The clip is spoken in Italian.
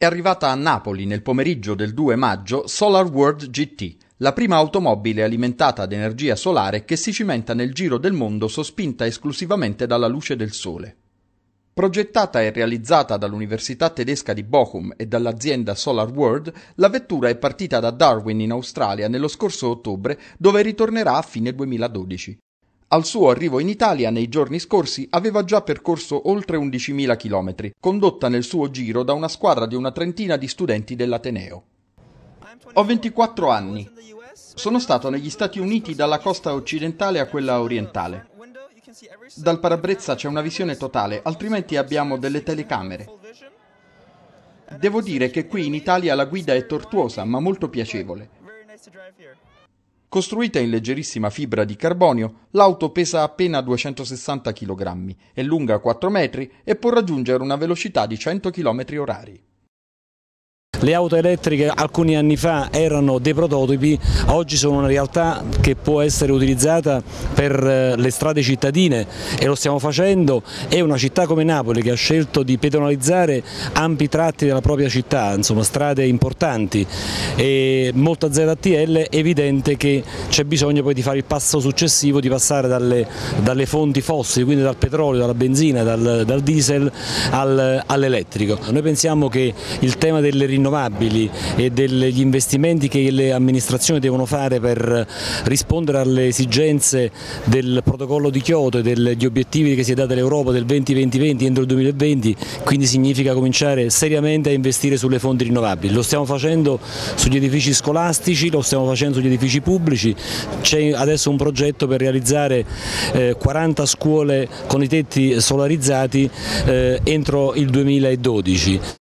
È arrivata a Napoli nel pomeriggio del 2 maggio Solar World GT, la prima automobile alimentata ad energia solare che si cimenta nel giro del mondo sospinta esclusivamente dalla luce del sole. Progettata e realizzata dall'Università tedesca di Bochum e dall'azienda Solar World, la vettura è partita da Darwin in Australia nello scorso ottobre, dove ritornerà a fine 2012. Al suo arrivo in Italia nei giorni scorsi aveva già percorso oltre 11.000 km, condotta nel suo giro da una squadra di una trentina di studenti dell'Ateneo. Ho 24 anni. Sono stato negli Stati Uniti dalla costa occidentale a quella orientale. Dal parabrezza c'è una visione totale, altrimenti abbiamo delle telecamere. Devo dire che qui in Italia la guida è tortuosa, ma molto piacevole. Costruita in leggerissima fibra di carbonio, l'auto pesa appena 260 kg, è lunga 4 metri e può raggiungere una velocità di 100 km orari. Le auto elettriche alcuni anni fa erano dei prototipi, oggi sono una realtà che può essere utilizzata per eh, le strade cittadine e lo stiamo facendo e una città come Napoli che ha scelto di pedonalizzare ampi tratti della propria città, insomma strade importanti e molta ZTL è evidente che c'è bisogno poi di fare il passo successivo, di passare dalle, dalle fonti fossili, quindi dal petrolio, dalla benzina, dal, dal diesel al, all'elettrico. Noi pensiamo che il tema delle rinnovazioni rinnovabili e degli investimenti che le amministrazioni devono fare per rispondere alle esigenze del protocollo di Kyoto e degli obiettivi che si è data l'Europa del 2020 20 entro il 2020, quindi significa cominciare seriamente a investire sulle fonti rinnovabili. Lo stiamo facendo sugli edifici scolastici, lo stiamo facendo sugli edifici pubblici, c'è adesso un progetto per realizzare 40 eh, scuole con i tetti solarizzati eh, entro il 2012.